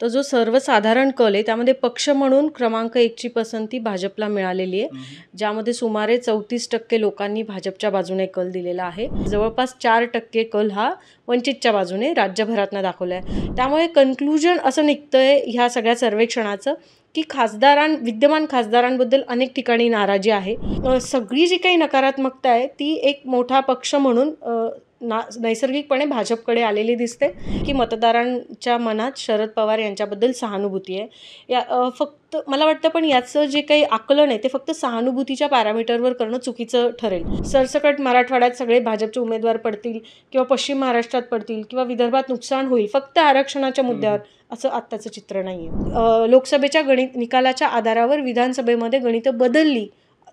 तर जो सर्वसाधारण कल आहे त्यामध्ये पक्ष म्हणून क्रमांक एकची पसंती भाजपला मिळालेली आहे ज्यामध्ये सुमारे चौतीस टक्के लोकांनी भाजपच्या बाजूने कल दिलेला आहे जवळपास चार टक्के कल हा वंचितच्या बाजूने राज्यभरातनं दाखवला आहे त्यामुळे कन्क्लुजन असं निघतं आहे ह्या सगळ्या सर्वेक्षणाचं की खासदारां विद्यमान खासदारांबद्दल अनेक ठिकाणी नाराजी आहे सगळी जी काही नकारात्मकता आहे ती एक मोठा पक्ष म्हणून ना नैसर्गिकपणे भाजपकडे आलेली दिसते की मतदारांच्या मनात शरद पवार यांच्याबद्दल सहानुभूती आहे या फक्त मला वाटतं पण याचं जे काही आकलन आहे ते फक्त सहानुभूतीच्या पॅरामीटरवर करणं चुकीचं ठरेल सरसकट मराठवाड्यात सगळे भाजपचे उमेदवार पडतील किंवा पश्चिम महाराष्ट्रात पडतील किंवा विदर्भात नुकसान होईल फक्त आरक्षणाच्या मुद्द्यावर असं आत्ताचं चित्र नाही आहे लोकसभेच्या गणित निकालाच्या आधारावर विधानसभेमध्ये गणितं बदलली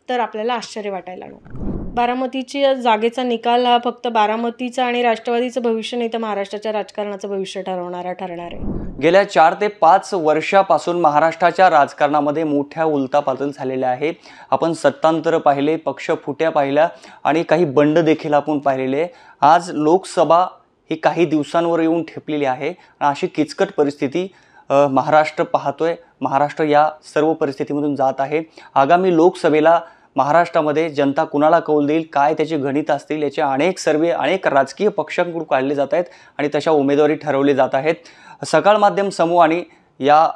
तर आपल्याला आश्चर्य वाटायला नको बारामतीच्या जागेचा निकाल हा फक्त बारामतीचा आणि राष्ट्रवादीचं भविष्य नाही तर महाराष्ट्राच्या राजकारणाचं भविष्य ठरवणारा ठरणार आहे गेल्या चार ते पाच वर्षापासून महाराष्ट्राच्या राजकारणामध्ये मोठ्या उलतापातून झालेल्या आहे आपण सत्तांतर पाहिले पक्ष फुट्या पाहिल्या आणि काही बंड देखील आपण पाहिलेले आज लोकसभा ही काही दिवसांवर येऊन ठेपलेली आहे अशी किचकट परिस्थिती महाराष्ट्र पाहतोय महाराष्ट्र या सर्व परिस्थितीमधून जात आहे आगामी लोकसभेला महाराष्ट्रामध्ये जनता कुणाला कौल देईल काय त्याची गणित असतील याचे अनेक सर्वे अनेक राजकीय पक्षांकडून काढले जात आहेत आणि तशा उमेदवारी ठरवली जात आहेत सकाळ माध्यम समूहाने या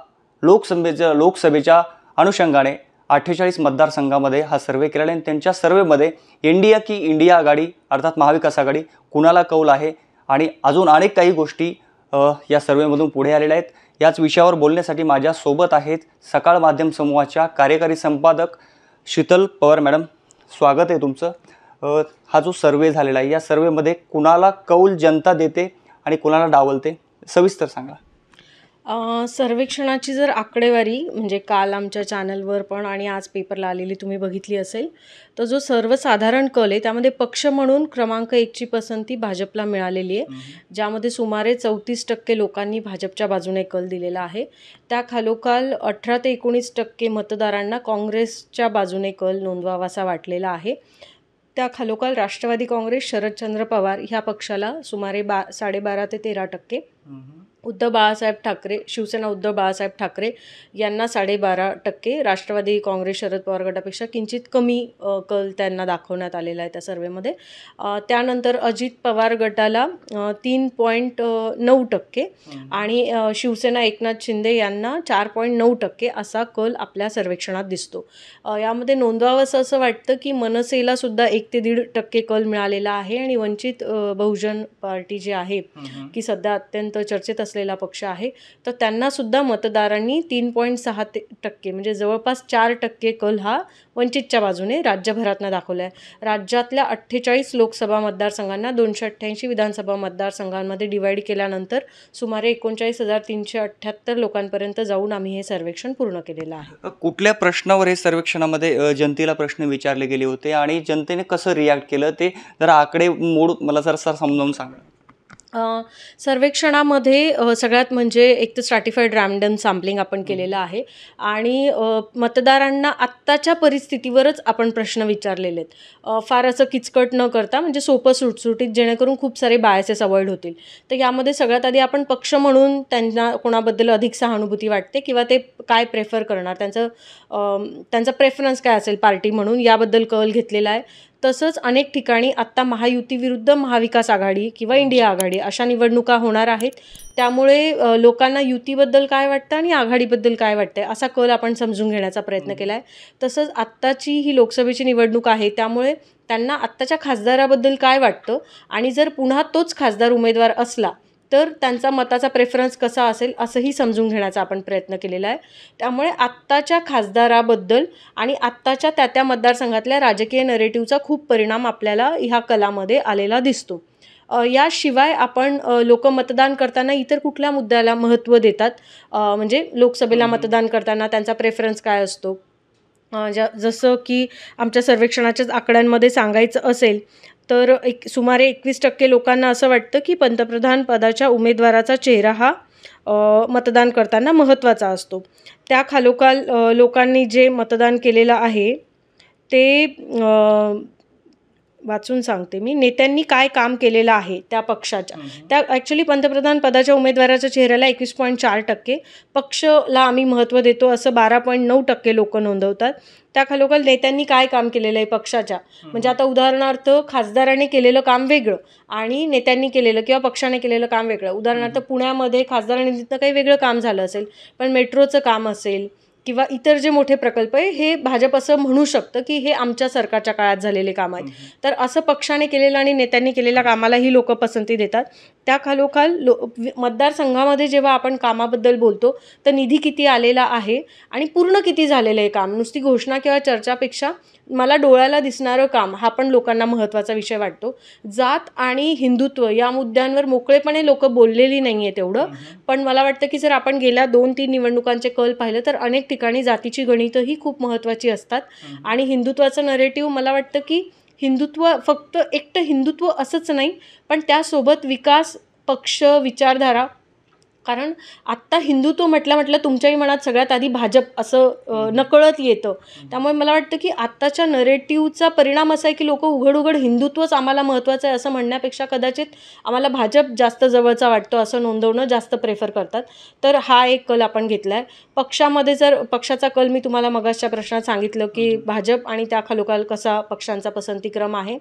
लोकसभेच्या लोकसभेच्या अनुषंगाने अठ्ठेचाळीस मतदारसंघामध्ये हा सर्वे केलेला आहे त्यांच्या सर्वेमध्ये इंडिया की इंडिया आघाडी अर्थात महाविकास आघाडी कुणाला कौल आहे आणि अजून अनेक काही गोष्टी या सर्वेमधून पुढे आलेल्या आहेत याच विषयावर बोलण्यासाठी माझ्यासोबत आहेत सकाळ माध्यम समूहाच्या कार्यकारी संपादक शीतल पवार मॅडम स्वागत आहे तुमचं हा जो सर्वे झालेला आहे या सर्वेमध्ये कुणाला कौल जनता देते आणि कुणाला डावलते सविस्तर सांगा सर्वेक्षणाची जर आकडेवारी म्हणजे काल आमच्या चॅनलवर पण आणि आज पेपरला आलेली तुम्ही बघितली असेल तर जो सर्वसाधारण कल आहे त्यामध्ये पक्ष म्हणून क्रमांक एकची पसंती भाजपला मिळालेली आहे ज्यामध्ये सुमारे चौतीस टक्के लोकांनी भाजपच्या बाजूने कल दिलेला आहे त्या खालोखाल अठरा ते एकोणीस टक्के मतदारांना काँग्रेसच्या बाजूने कल नोंदवावासा वाटलेला आहे त्या खालोखाल राष्ट्रवादी काँग्रेस शरदचंद्र पवार ह्या पक्षाला सुमारे बा साडेबारा ते तेरा टक्के उद्धव बाळासाहेब ठाकरे शिवसेना उद्धव बाळासाहेब ठाकरे यांना साडेबारा टक्के राष्ट्रवादी काँग्रेस शरद पवार गटापेक्षा किंचित कमी कल त्यांना दाखवण्यात आलेला आहे त्या सर्वेमध्ये त्यानंतर अजित पवार गटाला तीन पॉईंट नऊ टक्के आणि शिवसेना एकनाथ शिंदे यांना चार पॉईंट नऊ टक्के असा कल आपल्या सर्वेक्षणात दिसतो यामध्ये नोंदवावं असं वाटतं की मनसेला सुद्धा एक ते दीड टक्के कल मिळालेला आहे आणि वंचित बहुजन पार्टी जी आहे की सध्या अत्यंत चर्चेत असलेला पक्ष आहे तर त्यांनासुद्धा मतदारांनी तीन पॉईंट सहा ते टक्के म्हणजे जवळपास चार टक्के कल हा वंचितच्या बाजूने राज्यभरातनं दाखवला आहे राज्यातल्या अठ्ठेचाळीस लोकसभा मतदारसंघांना दोनशे अठ्ठ्याऐंशी विधानसभा मतदारसंघांमध्ये डिवाईड केल्यानंतर सुमारे एकोणचाळीस हजार तीनशे अठ्ठ्याहत्तर लोकांपर्यंत जाऊन आम्ही हे सर्वेक्षण पूर्ण केलेलं आहे कुठल्या प्रश्नावर हे सर्वेक्षणामध्ये जनतेला प्रश्न विचारले गेले होते आणि जनतेने कसं रिॲक्ट केलं ते जरा आकडे मोड मला जरा समजावून सांगा सर्वेक्षणामध्ये सगळ्यात म्हणजे एक तर स्ट्रॅटिफाईड रॅमडम सॅम्पलिंग आपण केलेलं आहे आणि मतदारांना आत्ताच्या परिस्थितीवरच आपण प्रश्न विचारलेले आहेत फार असं किचकट न करता म्हणजे सोपं सुटसुटीत जेणेकरून खूप सारे बायसेस अवॉइड होतील तर यामध्ये सगळ्यात आधी आपण पक्ष म्हणून त्यांना कोणाबद्दल अधिक सहानुभूती वाटते किंवा ते काय प्रेफर करणार त्यांचं त्यांचा प्रेफरन्स काय असेल पार्टी म्हणून याबद्दल कल घेतलेला आहे तसंच अनेक ठिकाणी आत्ता महायुतीविरुद्ध महाविकास आघाडी किंवा इंडिया आघाडी अशा निवडणुका होणार आहेत त्यामुळे लोकांना युतीबद्दल काय वाटतं आणि आघाडीबद्दल काय वाटतं असा कल आपण समजून घेण्याचा प्रयत्न केला आहे तसंच आत्ताची ही लोकसभेची निवडणूक आहे त्यामुळे त्यांना आत्ताच्या खासदाराबद्दल काय वाटतं आणि जर पुन्हा तोच खासदार उमेदवार असला तर त्यांचा मताचा प्रेफरन्स कसा असेल असंही समजून घेण्याचा आपण प्रयत्न केलेला आहे त्यामुळे आत्ताच्या खासदाराबद्दल आणि आत्ताच्या त्या त्या मतदारसंघातल्या राजकीय नरेटिव्हचा खूप परिणाम आपल्याला ह्या कलामध्ये आलेला दिसतो याशिवाय आपण लोक मतदान करताना इतर कुठल्या मुद्द्याला महत्त्व देतात म्हणजे लोकसभेला मतदान करताना त्यांचा प्रेफरन्स काय असतो ज जसं की आमच्या सर्वेक्षणाच्याच आकड्यांमध्ये सांगायचं असेल तर एक सुमारे एकवीस टक्के लोकांना असं वाटतं की पंतप्रधान पदाच्या उमेदवाराचा चेहरा हा मतदान करताना महत्त्वाचा असतो त्या खालोखाल लोकांनी जे मतदान केलेलं आहे ते वाचून सांगते मी नेत्यांनी काय काम केलेलं आहे त्या पक्षाच्या त्या ॲक्च्युली पंतप्रधान पदाच्या उमेदवाराच्या चेहऱ्याला एकवीस पॉईंट चार टक्के पक्षला आम्ही महत्त्व देतो असं बारा पॉईंट नऊ टक्के लोक नोंदवतात त्या खालोखाल नेत्यांनी काय काम केलेलं आहे पक्षाच्या म्हणजे आता उदाहरणार्थ खासदाराने केलेलं काम वेगळं आणि नेत्यांनी केलेलं किंवा पक्षाने केलेलं काम वेगळं उदाहरणार्थ पुण्यामध्ये खासदाराने तिथं काही वेगळं काम झालं असेल पण मेट्रोचं काम असेल किंवा इतर जे मोठे प्रकल्प आहे हे भाजप असं म्हणू शकतं की हे आमच्या सरकारच्या काळात झालेले काम आहेत तर असं पक्षाने केलेलं आणि नेत्यांनी केलेल्या कामालाही लोक पसंती देतात त्या खालोखाल लो मतदारसंघामध्ये जेव्हा आपण कामाबद्दल बोलतो तर निधी किती आलेला आहे आणि पूर्ण किती झालेलं आहे काम नुसती घोषणा किंवा चर्चापेक्षा मला डोळ्याला दिसणारं काम हा पण लोकांना महत्त्वाचा विषय वाटतो जात आणि हिंदुत्व या मुद्द्यांवर मोकळेपणे लोक बोललेली नाही आहेत तेवढं पण मला वाटतं की जर आपण गेल्या दोन तीन निवडणुकांचे कल पाहिलं तर अनेक ठिकाणी जातीची गणितंही खूप महत्त्वाची असतात आणि हिंदुत्वाचं नरेटिव्ह मला वाटतं की हिंदुत्व फक्त एकटं हिंदुत्व असंच नाही पण त्यासोबत विकास पक्ष विचारधारा कारण आत्ता हिंदुत्व म्हटलं म्हटलं तुमच्याही मनात सगळ्यात आधी भाजप असं नकळत येतं त्यामुळे मला वाटतं की आत्ताच्या नरेटिव्हचा परिणाम असा आहे की लोक उघड उघड हिंदुत्वच आम्हाला महत्त्वाचं आहे असं म्हणण्यापेक्षा कदाचित आम्हाला भाजप जास्त जवळचा वाटतो असं नोंदवणं जास्त प्रेफर करतात तर हा एक कल आपण घेतला आहे पक्षामध्ये जर पक्षाचा कल मी तुम्हाला मगाच्या प्रश्नात सांगितलं की भाजप आणि त्या खालोखाल कसा पक्षांचा पसंतीक्रम आहे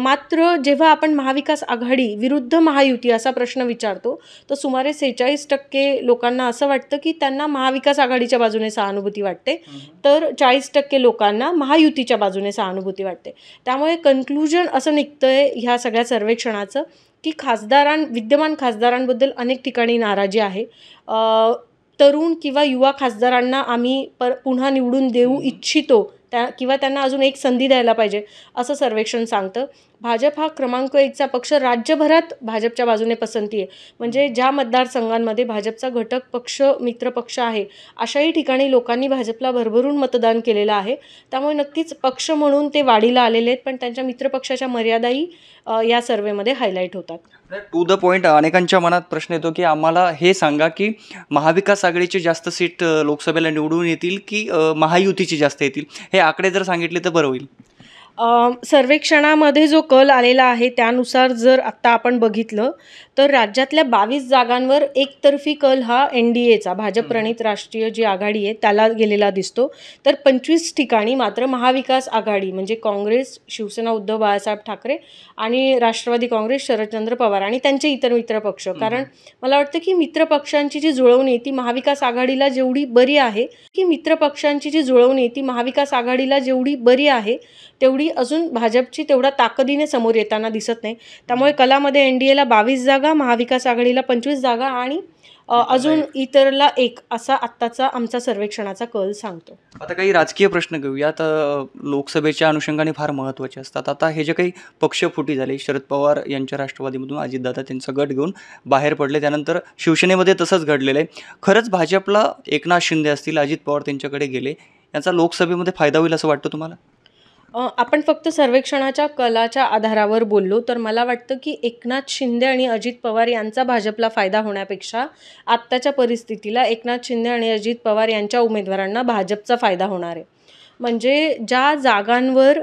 मात्र जेव्हा आपण महाविकास आघाडी विरुद्ध महायुती असा प्रश्न विचारतो तर सुमारे सेहेचाळीस टक्के लोकांना असं वाटतं की त्यांना महाविकास आघाडीच्या बाजूने सहानुभूती वाटते तर चाळीस टक्के लोकांना महायुतीच्या बाजूने सहानुभूती वाटते त्यामुळे कन्क्लुजन असं निघतंय ह्या सगळ्या सर्वेक्षणाचं की खासदारां विद्यमान खासदारांबद्दल अनेक ठिकाणी नाराजी आहे तरुण किंवा युवा खासदारांना आम्ही पर पुन्हा निवडून देऊ इच्छितो त्या किंवा त्यांना अजून एक संधी द्यायला पाहिजे असं सर्वेक्षण सांगतं भाजप हा क्रमांक एकचा पक्ष राज्यभरात भाजपच्या बाजूने पसंती आहे म्हणजे ज्या मतदारसंघांमध्ये भाजपचा घटक पक्ष मित्रपक्ष आहे अशाही ठिकाणी लोकांनी भाजपला भरभरून मतदान केलेलं आहे त्यामुळे नक्कीच पक्ष म्हणून ते वाढीला आलेले आहेत पण त्यांच्या मित्रपक्षाच्या मर्यादाही या सर्वेमध्ये हायलाईट होतात टू द पॉईंट अनेकांच्या मनात प्रश्न येतो की आम्हाला हे सांगा की महाविकास आघाडीची जास्त सीट लोकसभेला निवडून येतील की महायुतीची जास्त येतील हे आकडे जर सांगितले तर बरं होईल सर्वेक्षणामध्ये जो कल आलेला आहे त्यानुसार जर आत्ता आपण बघितलं तर राज्यातल्या बावीस जागांवर एकतर्फी कल हा एन डी एचा भाजप प्रणित राष्ट्रीय जी आघाडी आहे त्याला गेलेला दिसतो तर पंचवीस ठिकाणी मात्र महाविकास आघाडी म्हणजे काँग्रेस शिवसेना उद्धव बाळासाहेब ठाकरे आणि राष्ट्रवादी काँग्रेस शरदचंद्र पवार आणि त्यांचे इतर मित्रपक्ष कारण मला वाटतं की मित्रपक्षांची जी जुळवणी ती महाविकास आघाडीला जेवढी बरी आहे की मित्रपक्षांची जी जुळवणी ती महाविकास आघाडीला जेवढी बरी आहे तेवढी अजून भाजपची तेवढा ताकदीने समोर येताना दिसत नाही त्यामुळे कलामध्ये एन डी एला बावीस जागा जागा महाविकास आघाडीला पंचवीस जागा आणि अजून इतरला एक असा आत्ताचा आमचा सर्वेक्षणाचा कल सांगतो आता काही राजकीय प्रश्न तर लोकसभेच्या अनुषंगाने फार महत्त्वाचे असतात आता हे जे काही पक्ष फुटी झाले शरद पवार यांच्या राष्ट्रवादीमधून अजितदादा त्यांचा गट घेऊन बाहेर पडले त्यानंतर शिवसेनेमध्ये तसंच घडलेलं आहे खरंच भाजपला एकनाथ शिंदे असतील अजित पवार त्यांच्याकडे गेले याचा लोकसभेमध्ये फायदा होईल असं वाटतं तुम्हाला आपण फक्त सर्वेक्षणाच्या कलाच्या आधारावर बोललो तर मला वाटतं की एकनाथ शिंदे आणि अजित पवार यांचा भाजपला फायदा होण्यापेक्षा आत्ताच्या परिस्थितीला एकनाथ शिंदे आणि अजित पवार यांच्या उमेदवारांना भाजपचा फायदा होणार आहे म्हणजे ज्या जागांवर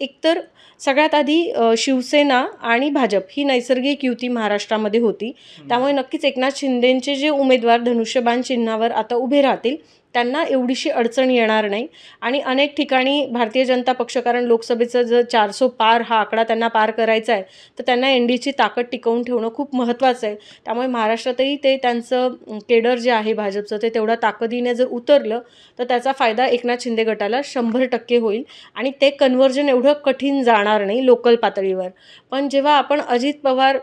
एकतर सगळ्यात आधी शिवसेना आणि भाजप ही नैसर्गिक युती महाराष्ट्रामध्ये होती त्यामुळे नक्कीच एकनाथ शिंदेंचे जे उमेदवार धनुष्यबाण चिन्हावर आता उभे राहतील त्यांना एवढीशी अडचण येणार नाही आणि अनेक ठिकाणी भारतीय जनता पक्ष कारण लोकसभेचं जर चारसो पार हा आकडा त्यांना पार करायचा आहे तर त्यांना एन डीची ताकद टिकवून ठेवणं खूप महत्त्वाचं आहे त्यामुळे महाराष्ट्रातही ते त्यांचं केडर जे आहे भाजपचं ते तेवढ्या ताकदीने जर उतरलं तर त्याचा फायदा एकनाथ शिंदे गटाला शंभर टक्के होईल आणि ते कन्व्हर्जन एवढं कठीण जाणार नाही लोकल पातळीवर पण जेव्हा आपण अजित पवार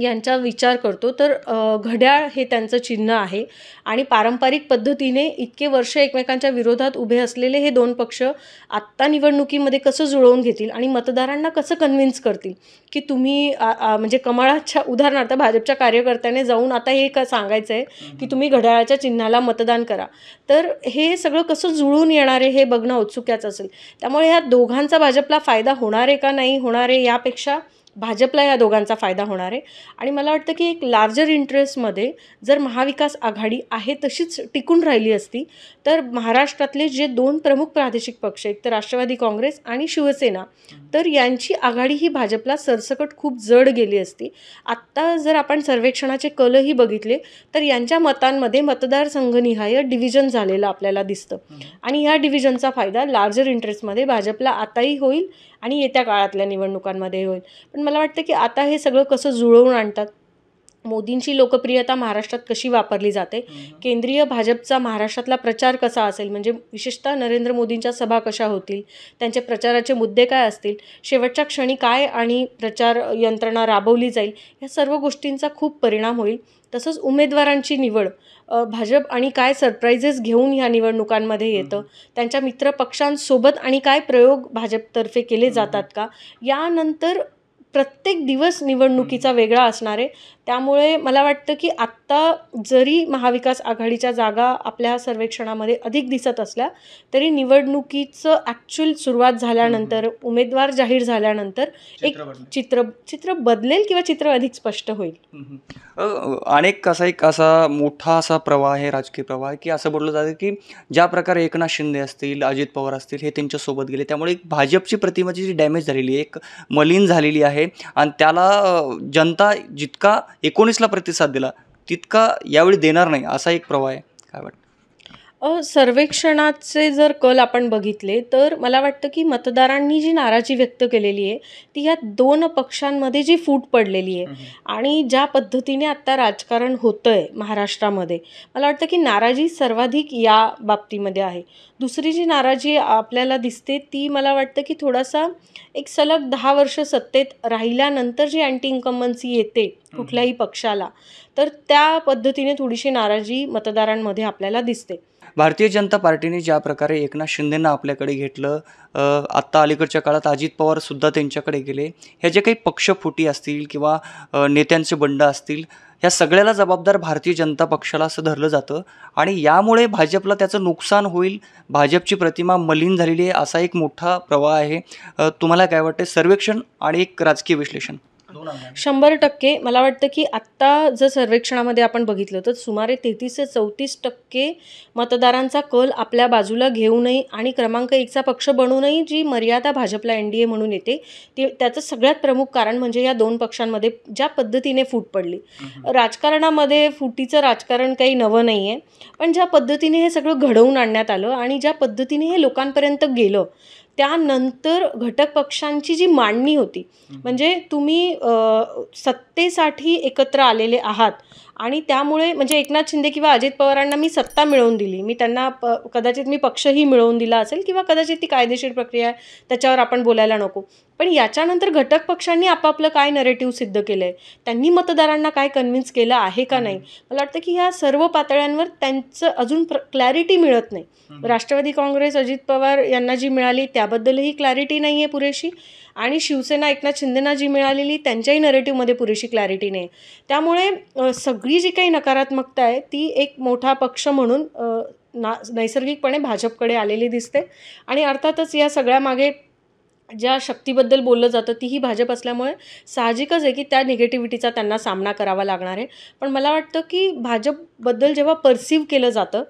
यांचा विचार करतो तर घड्याळ हे त्यांचं चिन्ह आहे आणि पारंपरिक पद्धतीने इतके वर्ष एकमेकांच्या विरोधात उभे असलेले हे दोन पक्ष आत्ता निवडणुकीमध्ये कसं जुळवून घेतील आणि मतदारांना कसं कन्व्हिन्स करतील की तुम्ही म्हणजे कमाळाच्या उदाहरणार्थ भाजपच्या कार्यकर्त्याने जाऊन आता हे का सांगायचं आहे की तुम्ही घड्याळाच्या चिन्हाला मतदान करा तर हे सगळं कसं जुळून येणार आहे हे बघणं औत्सुक्याचं असेल त्यामुळे ह्या दोघांचा भाजपला फायदा होणार आहे का नाही होणार आहे यापेक्षा भाजपला या दोघांचा फायदा होणार आहे आणि मला वाटतं की एक लार्जर इंटरेस्टमध्ये जर महाविकास आघाडी आहे तशीच टिकून राहिली असती तर महाराष्ट्रातले जे दोन प्रमुख प्रादेशिक पक्ष आहेत तर राष्ट्रवादी काँग्रेस आणि शिवसेना तर यांची आघाडी ही भाजपला सरसकट खूप जड गेली असती आत्ता जर आपण सर्वेक्षणाचे कलही बघितले तर यांच्या मतांमध्ये मतदारसंघनिहाय डिव्हिजन झालेलं आपल्याला दिसतं आणि ह्या डिव्हिजनचा फायदा लार्जर इंटरेस्टमध्ये भाजपला आताही होईल आणि येत्या काळातल्या निवडणुकांमध्ये होईल पण मला वाटतं की आता हे सगळं कसं जुळवून आणतात मोदींची लोकप्रियता महाराष्ट्रात कशी वापरली जाते केंद्रीय भाजपचा महाराष्ट्रातला प्रचार कसा असेल म्हणजे विशेषतः नरेंद्र मोदींच्या सभा कशा होतील त्यांचे प्रचाराचे मुद्दे काय असतील शेवटच्या क्षणी काय आणि प्रचार यंत्रणा राबवली जाईल या सर्व गोष्टींचा खूप परिणाम होईल तसंच उमेदवारांची निवड भाजप आणि काय सरप्राईजेस घेऊन ह्या निवडणुकांमध्ये येतं त्यांच्या मित्रपक्षांसोबत आणि काय प्रयोग भाजपतर्फे केले जातात का यानंतर प्रत्येक दिवस निवडणुकीचा वेगळा असणार आहे त्यामुळे मला वाटतं की आत्ता जरी महाविकास आघाडीच्या जागा आपल्या सर्वेक्षणामध्ये अधिक दिसत असल्या तरी निवडणुकीचं ॲक्च्युअल सुरुवात झाल्यानंतर उमेदवार जाहीर झाल्यानंतर एक चित्र चित्र बदलेल किंवा चित्र अधिक स्पष्ट होईल अनेक असा एक असा मोठा असा प्रवाह आहे राजकीय प्रवाह की असं बोललं जातं की ज्या प्रकारे एकनाथ शिंदे असतील अजित पवार असतील हे त्यांच्यासोबत गेले त्यामुळे एक भाजपची प्रतिमाची जी डॅमेज झालेली आहे एक मलिन झालेली आहे आहे आणि त्याला जनता जितका एकोणीसला प्रतिसाद दिला तितका यावेळी देणार नाही असा एक प्रवाह आहे काय वाटतं सर्वेक्षणाचे जर कल आपण बघितले, तर मला वाटतं की मतदारांनी जी नाराजी व्यक्त केलेली आहे, ती ह्या दोन पक्षांमध्ये जी फूट पडलेली आहे आणि ज्या पद्धतीने आत्ता राजकारण होतं आहे महाराष्ट्रामध्ये, मला वाटतं की नाराजी सर्वाधिक या बाबतीमध्ये आहे. दुसरी जी नाराजी आपल्याला दिसते, ती मला वाटतं की थोडासा एक सलग दहा वर्ष सत्तेत राहिल्यानंतर जी अँटी इन्कम्बन्सी येते कुठल्याही पक्षाला, तर त्या पद्धतीने थोडीशी नाराजी मतदारांमध्ये आपल्याला दिसते. भारतीय जनता पार्टीने ज्या प्रकारे एकनाथ शिंदेंना आपल्याकडे घेतलं आत्ता अलीकडच्या काळात अजित पवारसुद्धा त्यांच्याकडे गेले ह्या जे काही पक्षफुटी असतील किंवा नेत्यांचे बंड असतील ह्या सगळ्याला जबाबदार भारतीय जनता पक्षाला असं धरलं जातं आणि यामुळे भाजपला त्याचं नुकसान होईल भाजपची प्रतिमा मलिन झालेली आहे असा एक मोठा प्रवाह आहे तुम्हाला काय वाटतं सर्वेक्षण आणि एक राजकीय विश्लेषण शंभर टक्के मला वाटतं की आत्ता जर सर्वेक्षणामध्ये आपण बघितलं तर सुमारे तेहतीस ते चौतीस टक्के मतदारांचा कल आपल्या बाजूला घेऊनही आणि क्रमांक एकचा पक्ष बनूनही जी मर्यादा भाजपला एन डी ए म्हणून येते ते त्याचं सगळ्यात प्रमुख कारण म्हणजे या दोन पक्षांमध्ये ज्या पद्धतीने फूट पडली राजकारणामध्ये फुटीचं राजकारण काही नवं नाही आहे पण ज्या पद्धतीने हे सगळं घडवून आणण्यात आलं आणि ज्या पद्धतीने हे लोकांपर्यंत गेलं त्यानंतर घटक पक्षांची जी मांडणी होती म्हणजे तुम्ही सत्तेसाठी एकत्र आलेले आहात आणि त्यामुळे म्हणजे एकनाथ शिंदे किंवा अजित पवारांना मी सत्ता मिळवून दिली मी त्यांना प कदाचित मी पक्षही मिळवून दिला असेल किंवा कदाचित ती कायदेशीर प्रक्रिया आहे त्याच्यावर आपण बोलायला नको पण याच्यानंतर घटक पक्षांनी आपापलं काय नरेटिव्ह सिद्ध केलं आहे त्यांनी मतदारांना काय कन्व्हिन्स केलं आहे का नाही मला वाटतं की ह्या सर्व पातळ्यांवर त्यांचं अजून प्र क्लॅरिटी मिळत नाही राष्ट्रवादी काँग्रेस अजित पवार यांना जी मिळाली त्याबद्दलही क्लॅरिटी नाही आहे पुरेशी आणि शिवसेना एकनाथ शिंदेना जी मिळालेली त्यांच्याही नरेटिव्हमध्ये पुरेशी क्लॅरिटी नाही त्यामुळे सगळी जी काही नकारात्मकता आहे ती एक मोठा पक्ष म्हणून ना नैसर्गिकपणे भाजपकडे आलेली दिसते आणि अर्थातच या सगळ्यामागे ज्या शक्तीबद्दल बोललं जातं तीही भाजप असल्यामुळे साहजिकच आहे की त्या निगेटिव्हिटीचा त्यांना सामना करावा लागणार आहे पण मला वाटतं की भाजपबद्दल जेव्हा परसिव्ह केलं जातं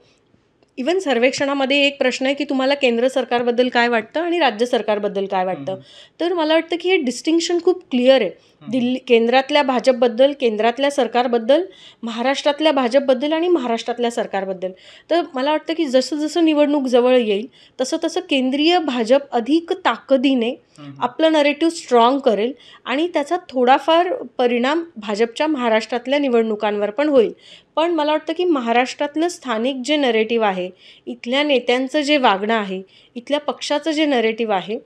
इवन सर्वेक्षणामध्ये एक प्रश्न आहे की तुम्हाला केंद्र सरकारबद्दल काय वाटतं आणि राज्य सरकारबद्दल काय वाटतं तर मला वाटतं की हे डिस्टिंक्शन खूप क्लिअर आहे दिल्ली केंद्रातल्या भाजपबद्दल केंद्रातल्या सरकारबद्दल महाराष्ट्रातल्या भाजपबद्दल आणि महाराष्ट्रातल्या सरकारबद्दल तर मला वाटतं की जसं जसं निवडणूक जवळ येईल तसं तसं केंद्रीय भाजप अधिक ताकदीने आपलं नरेटिव्ह स्ट्रॉंग करेल आणि त्याचा थोडाफार परिणाम भाजपच्या महाराष्ट्रातल्या निवडणुकांवर पण होईल पण मला वाटतं की महाराष्ट्रातलं स्थानिक जे नरेटिव्ह आहे इथल्या नेत्यांचं जे वागणं आहे इथल्या पक्षाचं जे नरेटिव्ह आहे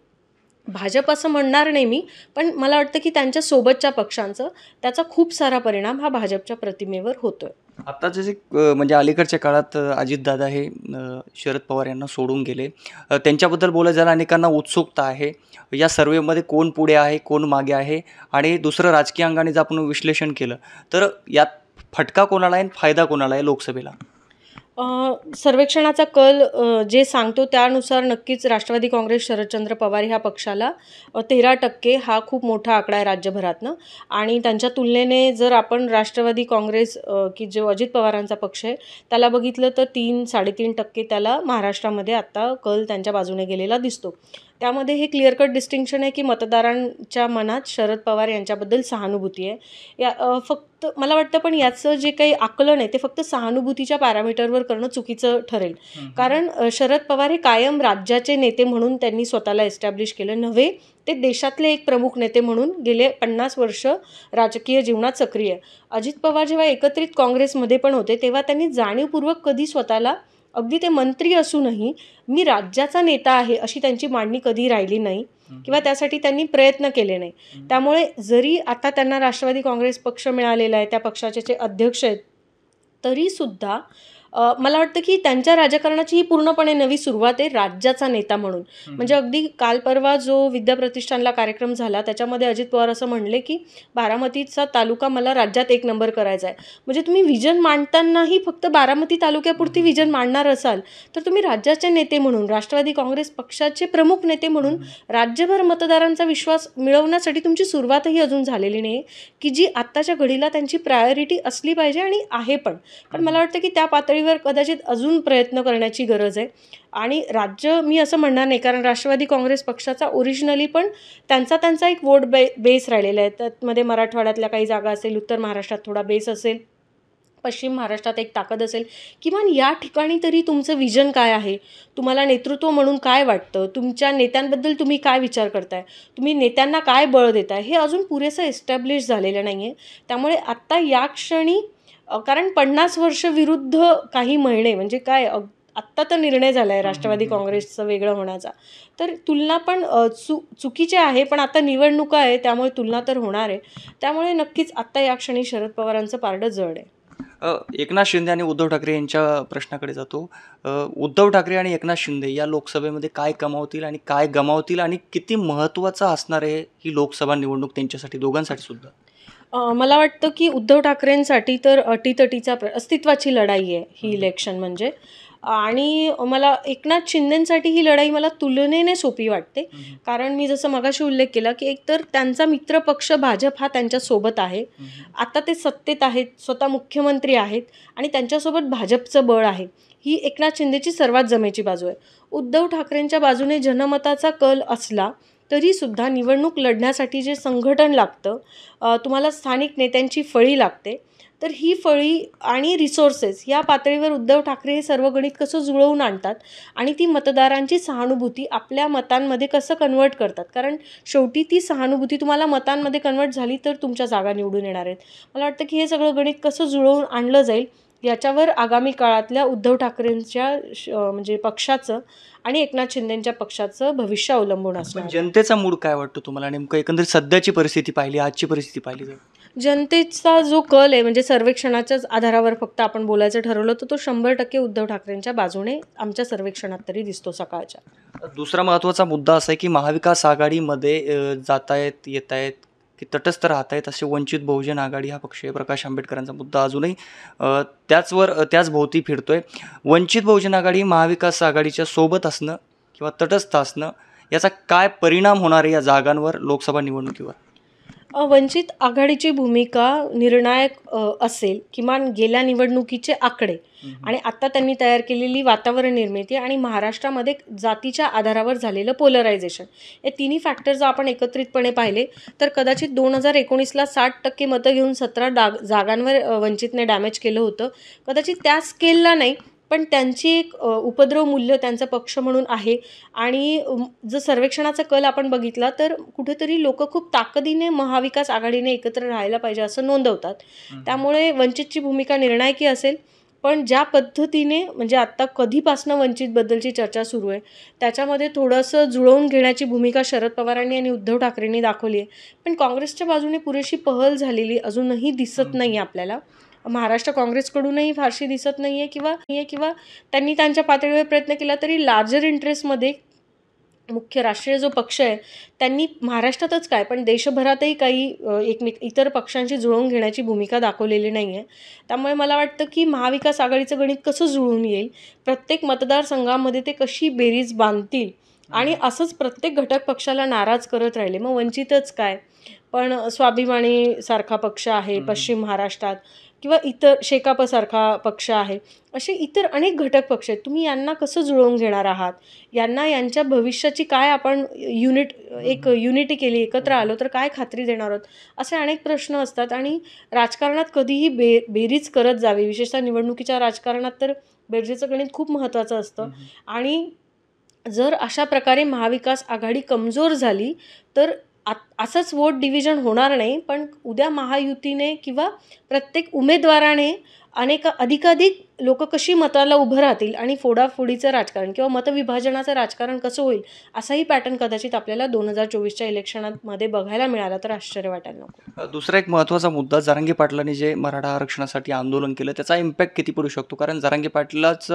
भाजप असं म्हणणार नाही मी पण मला वाटतं की त्यांच्या सोबतच्या पक्षांचं त्याचा खूप सारा परिणाम हा भाजपच्या प्रतिमेवर होतोय आता जे म्हणजे अलीकडच्या काळात अजितदादा हे शरद पवार यांना सोडून गेले त्यांच्याबद्दल बोलायला झालं अनेकांना उत्सुकता आहे या सर्वेमध्ये कोण पुढे आहे कोण मागे आहे आणि दुसरं राजकीय अंगाने जर आपण विश्लेषण केलं तर यात फटका कोणाला आहे आणि फायदा कोणाला आहे लोकसभेला सर्वेक्षणाचा कल जे सांगतो त्यानुसार नक्कीच राष्ट्रवादी काँग्रेस शरदचंद्र पवार ह्या पक्षाला तेरा टक्के हा खूप मोठा आकडा आहे राज्यभरातनं आणि त्यांच्या तुलनेने जर आपण राष्ट्रवादी काँग्रेस की जो अजित पवारांचा पक्ष आहे त्याला बघितलं तर तीन साडेतीन टक्के त्याला महाराष्ट्रामध्ये आत्ता कल त्यांच्या बाजूने गेलेला दिसतो त्यामध्ये हे क्लिअर कट डिस्टिंक्शन आहे की मतदारांच्या मनात शरद पवार यांच्याबद्दल सहानुभूती आहे या फक्त मला वाटतं पण याचं जे काही आकलन आहे ते फक्त सहानुभूतीच्या पॅरामीटरवर करणं चुकीचं ठरेल कारण शरद पवार हे कायम राज्याचे नेते म्हणून त्यांनी स्वतःला एस्टॅब्लिश केलं नव्हे ते देशातले एक प्रमुख नेते म्हणून गेले पन्नास वर्ष राजकीय जीवनात सक्रिय अजित पवार जेव्हा एकत्रित काँग्रेसमध्ये पण होते तेव्हा त्यांनी जाणीवपूर्वक कधी स्वतःला अगदी ते मंत्री असूनही मी राज्याचा नेता आहे अशी त्यांची मांडणी कधी राहिली नाही किंवा त्यासाठी त्यांनी प्रयत्न केले नाही त्यामुळे जरी आता त्यांना राष्ट्रवादी काँग्रेस पक्ष मिळालेला आहे त्या पक्षाचे जे अध्यक्ष आहेत तरीसुद्धा मला वाटतं की त्यांच्या राजकारणाची ही पूर्णपणे नवी सुरुवात आहे राज्याचा नेता म्हणून म्हणजे अगदी काल परवा जो विद्याप्रतिष्ठानला कार्यक्रम झाला त्याच्यामध्ये अजित पवार असं म्हणले की बारामतीचा तालुका मला राज्यात एक नंबर करायचा आहे म्हणजे तुम्ही व्हिजन मांडतानाही फक्त बारामती तालुक्यापुरती व्हिजन मांडणार असाल तर तुम्ही राज्याचे नेते म्हणून राष्ट्रवादी काँग्रेस पक्षाचे प्रमुख नेते म्हणून राज्यभर मतदारांचा विश्वास मिळवण्यासाठी तुमची सुरुवातही अजून झालेली नाही की जी आत्ताच्या घडीला त्यांची प्रायोरिटी असली पाहिजे आणि आहे पण पण मला वाटतं की त्या पातळी पातळीवर कदाचित अजून प्रयत्न करण्याची गरज आहे आणि राज्य मी असं म्हणणार नाही कारण राष्ट्रवादी काँग्रेस पक्षाचा ओरिजिनली पण त्यांचा त्यांचा एक वोट बे बेस राहिलेला आहे त्यातमध्ये मराठवाड्यातल्या काही जागा असेल उत्तर महाराष्ट्रात थोडा बेस असेल पश्चिम महाराष्ट्रात एक ताकद असेल किमान या ठिकाणी तरी तुमचं विजन काय आहे तुम्हाला नेतृत्व म्हणून काय वाटतं तुमच्या नेत्यांबद्दल तुम्ही काय विचार करताय तुम्ही नेत्यांना काय बळ देताय हे अजून पुरेसं एस्टॅब्लिश झालेलं नाही आहे त्यामुळे आत्ता या क्षणी कारण पन्नास वर्ष विरुद्ध काही महिने म्हणजे काय आत्ता तर निर्णय झाला आहे राष्ट्रवादी काँग्रेसचं वेगळं होण्याचा तर तुलना पण चु चुकीचे आहे पण आता निवडणुका आहे त्यामुळे तुलना तर होणार आहे त्यामुळे नक्कीच आत्ता या क्षणी शरद पवारांचं पारडं जड आहे एकनाथ शिंदे आणि उद्धव ठाकरे यांच्या प्रश्नाकडे जातो उद्धव ठाकरे आणि एकनाथ शिंदे या लोकसभेमध्ये काय कमावतील आणि काय गमावतील आणि किती महत्त्वाचं असणार आहे ही लोकसभा निवडणूक त्यांच्यासाठी दोघांसाठी सुद्धा मला वाटतं की उद्धव ठाकरेंसाठी तर अटीतटीचा प्र अस्तित्वाची लढाई आहे ही इलेक्शन म्हणजे आणि मला एकनाथ शिंदेंसाठी ही लढाई मला तुलनेने सोपी वाटते कारण मी जसं मगाशी उल्लेख केला की एकतर त्यांचा मित्रपक्ष भाजप हा त्यांच्यासोबत आहे आता ते सत्तेत आहेत स्वतः मुख्यमंत्री आहेत आणि त्यांच्यासोबत भाजपचं बळ आहे ही एकनाथ शिंदेची सर्वात जमेची बाजू आहे उद्धव ठाकरेंच्या बाजूने जनमताचा कल असला तरीसुद्धा निवडणूक लढण्यासाठी जे संघटन लागतं तुम्हाला स्थानिक नेत्यांची फळी लागते तर ही फळी आणि रिसोर्सेस या पातळीवर उद्धव ठाकरे हे सर्व गणित कसं जुळवून आणतात आणि ती मतदारांची सहानुभूती आपल्या मतांमध्ये कसं कन्वर्ट करतात कारण शेवटी ती सहानुभूती तुम्हाला मतांमध्ये कन्वर्ट झाली तर तुमच्या जागा निवडून येणार आहेत मला वाटतं की हे सगळं गणित कसं जुळवून आणलं जाईल याच्यावर आगामी काळातल्या उद्धव ठाकरेंच्या म्हणजे पक्षाचं आणि एकनाथ शिंदेच्या पक्षाचं भविष्य अवलंबून असणार जनतेचा मूड काय वाटतो तुम्हाला नेमकं एकंदरीत सध्याची परिस्थिती पाहिली आजची परिस्थिती पाहिली जनतेचा जो कल आहे म्हणजे सर्वेक्षणाच्याच आधारावर फक्त आपण बोलायचं ठरवलं तर तो शंभर टक्के उद्धव ठाकरेंच्या बाजूने आमच्या सर्वेक्षणात तरी दिसतो सकाळच्या दुसरा महत्त्वाचा मुद्दा असा आहे की महाविकास आघाडीमध्ये जात जातायत येत आहेत की तटस्थ राहत आहेत असे वंचित बहुजन आघाडी हा पक्ष आहे प्रकाश आंबेडकरांचा मुद्दा अजूनही त्याचवर त्याच भोवती फिरतोय वंचित बहुजन आघाडी महाविकास आघाडीच्या सोबत असणं किंवा तटस्थ असणं याचा काय परिणाम होणार आहे या जागांवर लोकसभा निवडणुकीवर वंचित आघाडीची भूमिका निर्णायक असेल किमान गेल्या निवडणुकीचे आकडे आणि आता त्यांनी तयार केलेली वातावरण निर्मिती आणि महाराष्ट्रामध्ये जातीच्या आधारावर झालेलं पोलरायझेशन हे तिन्ही फॅक्टर जर आपण एकत्रितपणे पाहिले तर कदाचित दोन हजार एकोणीसला साठ टक्के मतं घेऊन सतरा डाग जागांवर वंचितने डॅमेज केलं होतं कदाचित त्या स्केलला नाही पण त्यांची एक उपद्रव मूल्य त्यांचा पक्ष म्हणून आहे आणि जर सर्वेक्षणाचा कल आपण बघितला तर कुठेतरी लोक खूप ताकदीने महाविकास आघाडीने एकत्र राहायला पाहिजे असं नोंदवतात त्यामुळे वंचितची भूमिका निर्णायकी असेल पण ज्या पद्धतीने म्हणजे आत्ता कधीपासनं वंचितबद्दलची चर्चा सुरू आहे त्याच्यामध्ये थोडंसं जुळवून घेण्याची भूमिका शरद पवारांनी आणि उद्धव ठाकरेंनी दाखवली आहे पण काँग्रेसच्या बाजूने पुरेशी पहल झालेली अजूनही दिसत नाही आपल्याला महाराष्ट्र काँग्रेसकडूनही फारशी दिसत नाही आहे किंवा नाही आहे किंवा त्यांनी त्यांच्या पातळीवर प्रयत्न केला तरी लार्जर इंटरेस्टमध्ये मुख्य राष्ट्रीय जो पक्ष आहे त्यांनी महाराष्ट्रातच काय पण देशभरातही काही एकमेक इतर पक्षांशी जुळवून घेण्याची भूमिका दाखवलेली नाही आहे त्यामुळे मला वाटतं की महाविकास आघाडीचं गणित कसं जुळून येईल प्रत्येक मतदारसंघामध्ये ते कशी बेरीज बांधतील आणि असंच प्रत्येक घटक पक्षाला नाराज करत राहिले मग वंचितच काय पण स्वाभिमानी सारखा पक्ष आहे पश्चिम महाराष्ट्रात किंवा इतर शेकापसारखा पक्ष आहे असे इतर अनेक घटक पक्ष आहेत तुम्ही यांना कसं जुळवून घेणार आहात यांना यांच्या भविष्याची काय आपण युनिट एक युनिटी केली एकत्र आलो तर काय खात्री देणार आहोत असे अनेक प्रश्न असतात आणि राजकारणात कधीही बे बेरीज करत जावी विशेषतः निवडणुकीच्या राजकारणात तर बेरजेचं गणित खूप महत्त्वाचं असतं आणि जर अशा प्रकारे महाविकास आघाडी कमजोर झाली तर आत असंच वोट डिव्हिजन होणार नाही पण उद्या महायुतीने किंवा प्रत्येक उमेदवाराने अनेक अधिकाधिक लोक कशी मताला उभं राहतील आणि फोडाफोडीचं राजकारण किंवा मतविभाजनाचं राजकारण कसं होईल असाही पॅटर्न कदाचित आपल्याला दोन हजार चोवीसच्या इलेक्शनामध्ये बघायला मिळाला तर आश्चर्य वाटायला नको दुसरा एक महत्त्वाचा मुद्दा जारांगी पाटलांनी जे मराठा आरक्षणासाठी आंदोलन केलं त्याचा इम्पॅक्ट किती पडू शकतो कारण जारांगी पाटलाच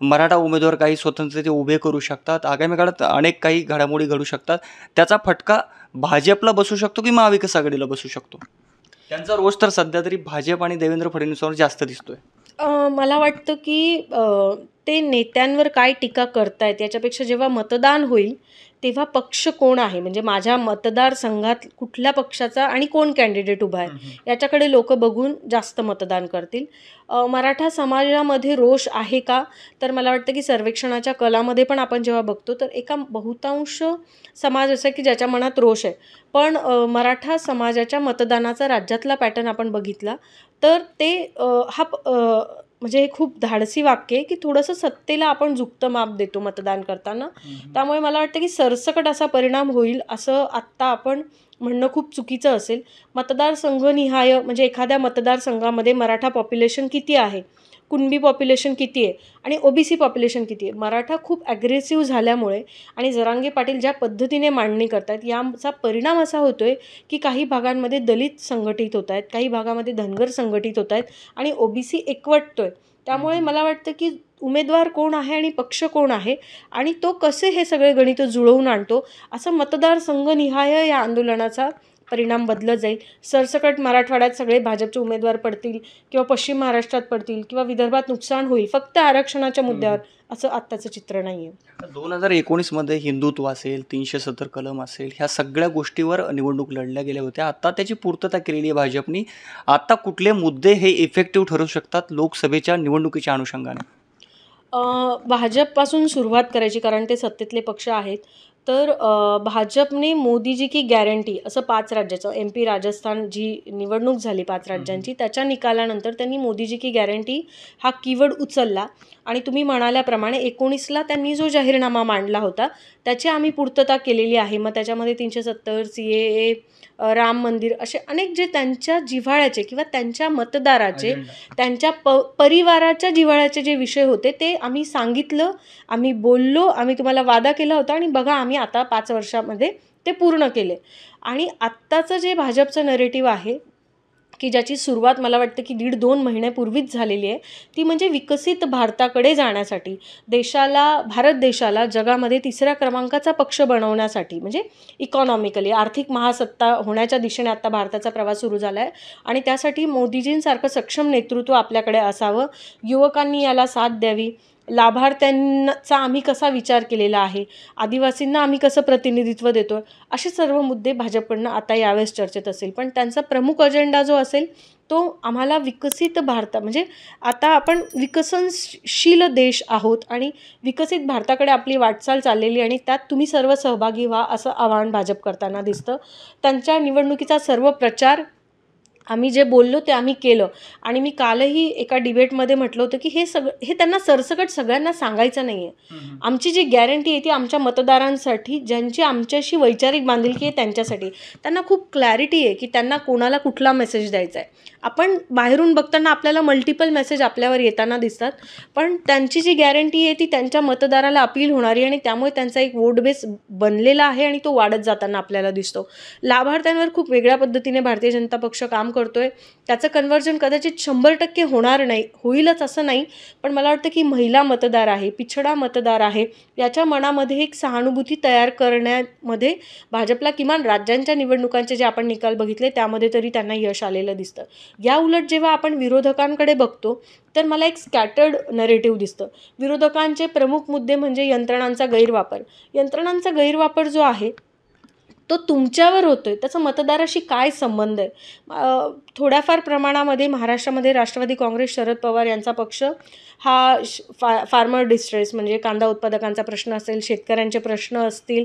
मराठा उमेदवार काही स्वतंत्र ते उभे करू शकतात आगामी काळात अनेक काही घडामोडी घडू शकतात त्याचा फटका भाजपला बसू शकतो की महाविकास आघाडीला बसू शकतो त्यांचा रोष तर सध्या तरी भाजप आणि देवेंद्र फडणवीसांवर जास्त दिसतोय मला वाटतं की ते नेत्यांवर काय टीका करतायत याच्यापेक्षा जेव्हा मतदान होईल तेव्हा पक्ष कोण आहे म्हणजे माझ्या मतदारसंघात कुठल्या पक्षाचा आणि कोण कॅन्डिडेट उभा आहे याच्याकडे लोक बघून जास्त मतदान करतील मराठा समाजामध्ये रोष आहे का तर मला वाटतं की सर्वेक्षणाच्या कलामध्ये पण आपण जेव्हा बघतो तर एका बहुतांश समाज असा की ज्याच्या मनात रोष आहे पण मराठा समाजाच्या मतदानाचा राज्यातला पॅटर्न आपण बघितला तर ते हा म्हणजे हे खूप धाडसी वाक्य आहे की थोडंसं सत्तेला आपण झुकतं माप देतो मतदान करताना त्यामुळे मला वाटतं की सरसकट असा परिणाम होईल असं आत्ता आपण म्हणणं खूप चुकीचं असेल मतदारसंघनिहाय म्हणजे एखाद्या मतदारसंघामध्ये मराठा पॉप्युलेशन किती आहे कुणबी पॉप्युलेशन किती आहे आणि ओबीसी पॉप्युलेशन किती आहे मराठा खूप ॲग्रेसिव्ह झाल्यामुळे आणि जरांगे पाटील ज्या पद्धतीने मांडणी करतात याचा परिणाम असा होतो आहे की काही भागांमध्ये दलित संघटित होत आहेत काही भागामध्ये धनगर संघटित होत आहेत आणि ओबीसी एकवटतो आहे त्यामुळे मला वाटतं की उमेदवार कोण आहे आणि पक्ष कोण आहे आणि तो कसे हे सगळे गणित जुळवून आणतो असा मतदारसंघनिहाय या आंदोलनाचा परिणाम बदलत जाईल सरसकट मराठवाड्यात सगळे भाजपचे उमेदवार पडतील किंवा पश्चिम महाराष्ट्रात पडतील किंवा विदर्भात नुकसान होईल फक्त आरक्षणाच्या मुद्द्यावर असं आत्ताचं चित्र नाही आहे दोन हजार एकोणीसमध्ये हिंदुत्व असेल तीनशे सत्तर कलम असेल ह्या सगळ्या गोष्टीवर निवडणूक लढल्या गेल्या होत्या आत्ता त्याची पूर्तता केलेली आहे भाजपनी आत्ता कुठले मुद्दे हे इफेक्टिव्ह ठरू शकतात लोकसभेच्या निवडणुकीच्या अनुषंगाने भाजपपासून सुरुवात करायची कारण ते सत्तेतले पक्ष आहेत तर भाजपने मोदीजी की गॅरंटी असं पाच राज्याचं एम पी राजस्थान जी निवडणूक झाली पाच राज्यांची त्याच्या निकालानंतर त्यांनी मोदीजी की गॅरंटी हा कीवर्ड उचलला आणि तुम्ही म्हणाल्याप्रमाणे एकोणीसला त्यांनी जो जाहीरनामा मांडला होता त्याची आम्ही पूर्तता केलेली आहे मग त्याच्यामध्ये तीनशे सत्तर सी ए ए राम मंदिर असे अनेक जे त्यांच्या जिव्हाळ्याचे किंवा त्यांच्या मतदाराचे त्यांच्या प परिवाराच्या जिव्हाळ्याचे जे विषय होते ते आम्ही सांगितलं आम्ही बोललो आम्ही तुम्हाला वादा केला होता आणि बघा आम्ही आता पाच वर्षामध्ये ते पूर्ण केले आणि आत्ताचं जे भाजपचं नरेटिव्ह आहे की ज्याची सुरुवात मला वाटते की दीड दोन महिन्यापूर्वीच झालेली आहे ती म्हणजे विकसित भारताकडे जाण्यासाठी देशाला भारत देशाला जगामध्ये तिसऱ्या क्रमांकाचा पक्ष बनवण्यासाठी म्हणजे इकॉनॉमिकली आर्थिक महासत्ता होण्याच्या दिशेने आता भारताचा प्रवास सुरू झाला आहे आणि त्यासाठी मोदीजींसारखं सक्षम नेतृत्व आपल्याकडे असावं युवकांनी याला साथ द्यावी लाभार्थ्यांचा आम्ही कसा विचार केलेला आहे आदिवासींना आम्ही कसं प्रतिनिधित्व देतो असे सर्व मुद्दे भाजपकडनं आता यावेळेस चर्चेत असेल पण त्यांचा प्रमुख अजेंडा जो असेल तो आम्हाला विकसित भारता म्हणजे आता आपण विकसनशील देश आहोत आणि विकसित भारताकडे आपली वाटचाल चाललेली आणि त्यात तुम्ही सर्व सहभागी व्हा असं आवाहन भाजप करताना दिसतं त्यांच्या निवडणुकीचा सर्व प्रचार आम्ही जे बोललो ते आम्ही केलं आणि मी कालही एका डिबेटमध्ये म्हटलं होतं की हे सग हे त्यांना सरसकट सगळ्यांना सांगायचं नाही आहे आमची जी गॅरंटी आहे ती आमच्या मतदारांसाठी ज्यांची आमच्याशी वैचारिक बांधिलकी आहे त्यांच्यासाठी त्यांना खूप क्लॅरिटी आहे की त्यांना कोणाला कुठला मेसेज द्यायचा आहे आपण बाहेरून बघताना आपल्याला मल्टिपल मेसेज आपल्यावर येताना दिसतात पण त्यांची जी गॅरंटी आहे ती त्यांच्या मतदाराला अपील होणारी आणि त्यामुळे त्यांचा एक वोट बेस बनलेला आहे आणि तो वाढत जाताना आपल्याला दिसतो लाभार्थ्यांवर खूप वेगळ्या पद्धतीने भारतीय जनता पक्ष काम करतोय त्याचं कन्व्हर्जन कदाचित शंभर टक्के होणार नाही होईलच असं नाही पण मला वाटतं की महिला मतदार आहे पिछडा मतदार आहे याच्या मनामध्ये एक सहानुभूती तयार करण्यामध्ये भाजपला किमान राज्यांच्या निवडणुकांचे जे आपण निकाल बघितले त्यामध्ये तरी त्यांना यश आलेलं दिसतं या उलट जेव्हा आपण विरोधकांकडे बघतो तर मला एक स्कॅटर्ड नरेटिव्ह दिसतं विरोधकांचे प्रमुख मुद्दे म्हणजे यंत्रणांचा गैरवापर यंत्रणांचा गैरवापर जो आहे तो तुमच्यावर होतो आहे त्याचा मतदाराशी काय संबंध आहे थोड्याफार प्रमाणामध्ये महाराष्ट्रामध्ये राष्ट्रवादी काँग्रेस शरद पवार यांचा पक्ष हा फा फार्मर डिस्ट्रेस म्हणजे कांदा उत्पादकांचा प्रश्न असेल शेतकऱ्यांचे प्रश्न असतील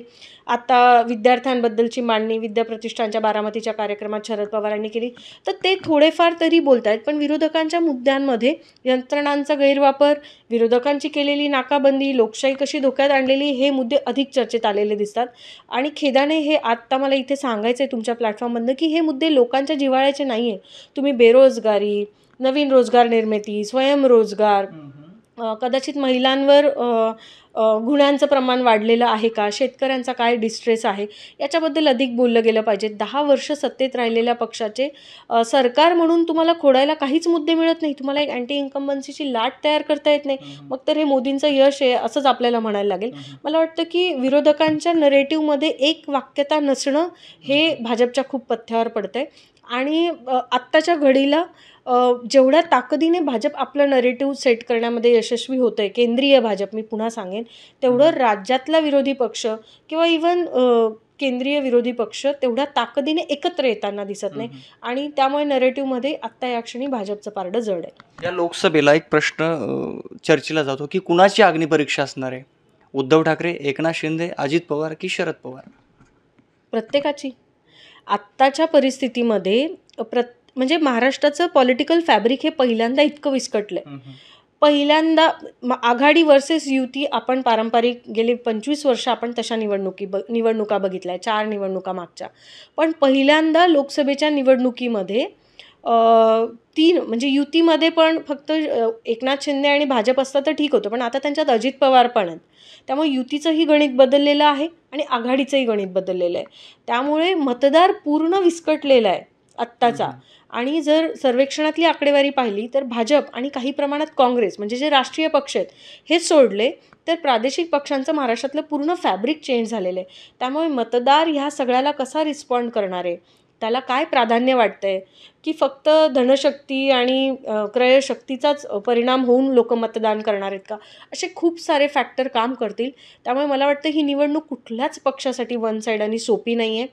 आता विद्यार्थ्यांबद्दलची मांडणी विद्याप्रतिष्ठानच्या बारामतीच्या कार्यक्रमात शरद पवारांनी केली तर ते थोडेफार तरी बोलत आहेत पण विरोधकांच्या मुद्द्यांमध्ये यंत्रणांचा गैरवापर विरोधकांची केलेली नाकाबंदी लोकशाही कशी धोक्यात आणलेली हे मुद्दे अधिक चर्चेत आलेले दिसतात आणि खेदाने हे आत्ता मला इथे सांगायचं आहे तुमच्या प्लॅटफॉर्ममधनं की हे मुद्दे लोकांच्या जिवाळ्याचे नाही आहे तुम्ही बेरोजगारी नवीन रोजगार निर्मिती स्वयंरोजगार कदाचित महिलांवर गुणांचं प्रमाण वाढलेलं आहे का शेतकऱ्यांचा काय डिस्ट्रेस आहे याच्याबद्दल अधिक बोललं गेलं पाहिजे दहा वर्ष सत्तेत राहिलेल्या पक्षाचे सरकार म्हणून तुम्हाला खोडायला काहीच मुद्दे मिळत नाही तुम्हाला एक अँटी इन्कम्बन्सीची लाट तयार करता येत नाही मग तर हे मोदींचं यश आहे असंच आपल्याला म्हणायला लागेल मला वाटतं की विरोधकांच्या नरेटिव्हमध्ये एक वाक्यता नसणं हे भाजपच्या खूप पथ्यावर पडतं आहे आणि आत्ताच्या घडीला जेवढ्या ताकदीने भाजप आपलं नरेटिव्ह सेट करण्यामध्ये यशस्वी होतंय केंद्रीय भाजप मी पुन्हा सांगेन तेवढं राज्यातला विरोधी पक्ष किंवा इवन केंद्रीय विरोधी पक्ष तेवढ्या ताकदीने एकत्र येताना दिसत नाही आणि त्यामुळे नरेटिव्हमध्ये आत्ता या क्षणी भाजपचं पारडं जड आहे या लोकसभेला एक प्रश्न चर्चेला जातो की कुणाची अग्निपरीक्षा असणार आहे उद्धव ठाकरे एकनाथ शिंदे अजित पवार की शरद पवार प्रत्येकाची आत्ताच्या परिस्थितीमध्ये प्रत्येक म्हणजे महाराष्ट्राचं पॉलिटिकल फॅब्रिक हे पहिल्यांदा इतकं विस्कटलं आहे पहिल्यांदा आघाडी वर्सेस युती आपण पारंपरिक गेले पंचवीस वर्ष आपण तशा निवडणुकी ब निवडणुका बघितल्या चार निवडणुका मागच्या पण पहिल्यांदा लोकसभेच्या निवडणुकीमध्ये तीन म्हणजे युतीमध्ये पण फक्त एकनाथ शिंदे आणि भाजप असता तर ठीक होतं पण आता त्यांच्यात अजित पवार पण आहेत त्यामुळे युतीचंही गणित बदललेलं आहे आणि आघाडीचंही गणित बदललेलं आहे त्यामुळे मतदार पूर्ण विस्कटलेला आहे आत्ताचा आणि जर सर्वेक्षणातली आकडेवारी पाहिली तर भाजप आणि काही प्रमाणात काँग्रेस म्हणजे जे राष्ट्रीय पक्ष आहेत हे सोडले तर प्रादेशिक पक्षांचं महाराष्ट्रातलं पूर्ण फॅब्रिक चेंज झालेलं आहे त्यामुळे मतदार ह्या सगळ्याला कसा रिस्पॉन्ड करणार आहे त्याला काय प्राधान्य वाटतं आहे की फक्त धनशक्ती आणि क्रयशक्तीचाच परिणाम होऊन लोक मतदान करणार आहेत का असे खूप सारे फॅक्टर काम करतील त्यामुळे मला वाटतं ही निवडणूक कुठल्याच पक्षासाठी वन साईड आणि सोपी नाही आहे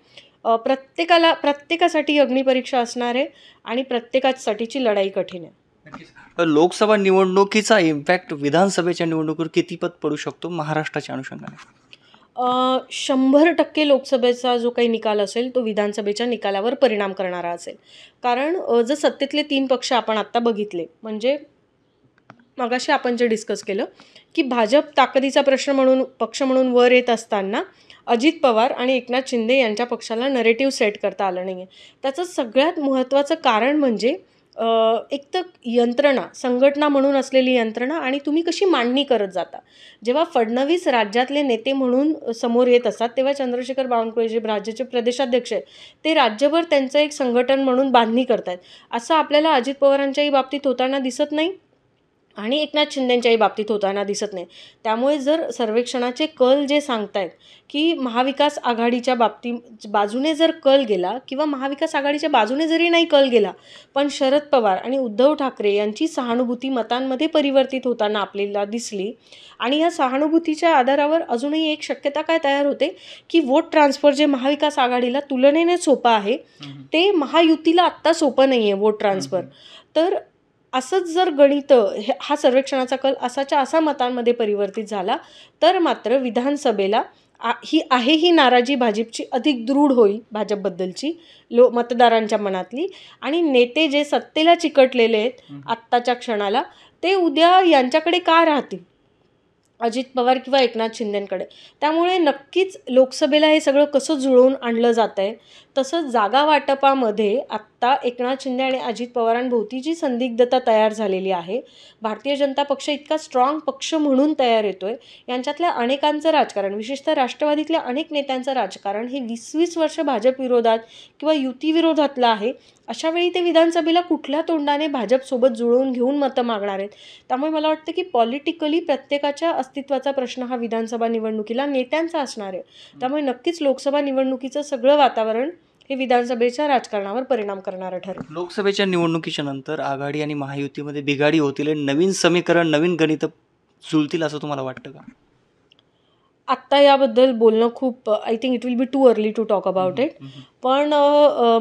प्रत्येकाला प्रत्येकासाठी अग्निपरीक्षा असणार आहे आणि प्रत्येकासाठीची लढाई कठीण आहे लोकसभा निवडणुकीचा इम्पॅक्ट विधानसभेच्या निवडणुकीवर कितीपत पडू शकतो महाराष्ट्राच्या अनुषंगाने शंभर टक्के लोकसभेचा जो काही निकाल असेल तो विधानसभेच्या निकालावर परिणाम करणारा असेल कारण जर सत्तेतले तीन पक्ष आपण आत्ता बघितले म्हणजे मगाशी आपण जे डिस्कस केलं की भाजप ताकदीचा प्रश्न म्हणून पक्ष म्हणून वर येत असताना अजित पवार आणि एकनाथ शिंदे यांच्या पक्षाला नरेटिव्ह सेट करता आलं नाही आहे त्याचं सगळ्यात महत्त्वाचं कारण म्हणजे एक तर यंत्रणा संघटना म्हणून असलेली यंत्रणा आणि तुम्ही कशी मांडणी करत जाता जेव्हा फडणवीस राज्यातले नेते म्हणून समोर येत असतात तेव्हा चंद्रशेखर बावनकुळे जे राज्याचे प्रदेशाध्यक्ष आहेत ते राज्यभर त्यांचं एक संघटन म्हणून बांधणी करत आहेत असं आपल्याला अजित पवारांच्याही बाबतीत होताना दिसत नाही आणि एकनाथ शिंदेंच्याही बाबतीत होताना दिसत नाही त्यामुळे जर सर्वेक्षणाचे कल जे सांगतायत की महाविकास आघाडीच्या बाबती बाजूने जर कल गेला किंवा महाविकास आघाडीच्या बाजूने जरी नाही कल गेला पण शरद पवार आणि उद्धव ठाकरे यांची सहानुभूती मतांमध्ये परिवर्तित होताना आपल्याला दिसली आणि या सहानुभूतीच्या आधारावर अजूनही एक शक्यता काय तयार होते की वोट ट्रान्सफर जे महाविकास आघाडीला तुलनेने सोपं आहे ते महायुतीला आत्ता सोपं नाही आहे वोट ट्रान्सफर तर असंच जर गणित हे हा सर्वेक्षणाचा कल असाच्या असा मतांमध्ये परिवर्तित झाला तर मात्र विधानसभेला आ ही आहे ही नाराजी भाजपची अधिक दृढ होईल भाजपबद्दलची लो मतदारांच्या मनातली आणि नेते जे सत्तेला चिकटलेले आहेत आत्ताच्या क्षणाला ते उद्या यांच्याकडे का राहतील अजित पवार किंवा एकनाथ शिंदेंकडे त्यामुळे नक्कीच लोकसभेला हे सगळं कसं जुळवून आणलं जात आहे तसंच जागा वाटपामध्ये आत्ता एकनाथ शिंदे आणि अजित पवारांभोवती जी संदिग्धता तयार झालेली आहे भारतीय जनता पक्ष इतका स्ट्रॉंग पक्ष म्हणून तयार येतो आहे यांच्यातल्या अनेकांचं राजकारण विशेषतः राष्ट्रवादीतल्या अनेक नेत्यांचं राजकारण हे वीस वीस वर्ष भाजपविरोधात किंवा युतीविरोधातलं आहे अशा वेळी ते विधानसभेला कुठल्या तोंडाने भाजपसोबत जुळवून घेऊन मतं मागणार आहेत त्यामुळे मला वाटतं की पॉलिटिकली प्रत्येकाच्या अस्तित्वाचा प्रश्न हा विधानसभा निवडणुकीला नेत्यांचा असणार आहे त्यामुळे नक्कीच लोकसभा निवडणुकीचं सगळं वातावरण हे विधानसभेच्या राजकारणावर परिणाम करणारं ठरलं लोकसभेच्या निवडणुकीच्या नंतर आघाडी आणि महायुतीमध्ये बिघाडी होतील नवीन समीकरण नवीन गणित जुळतील असं तुम्हाला वाटतं का आत्ता याबद्दल बोलणं खूप I think it will be too early to talk about it पण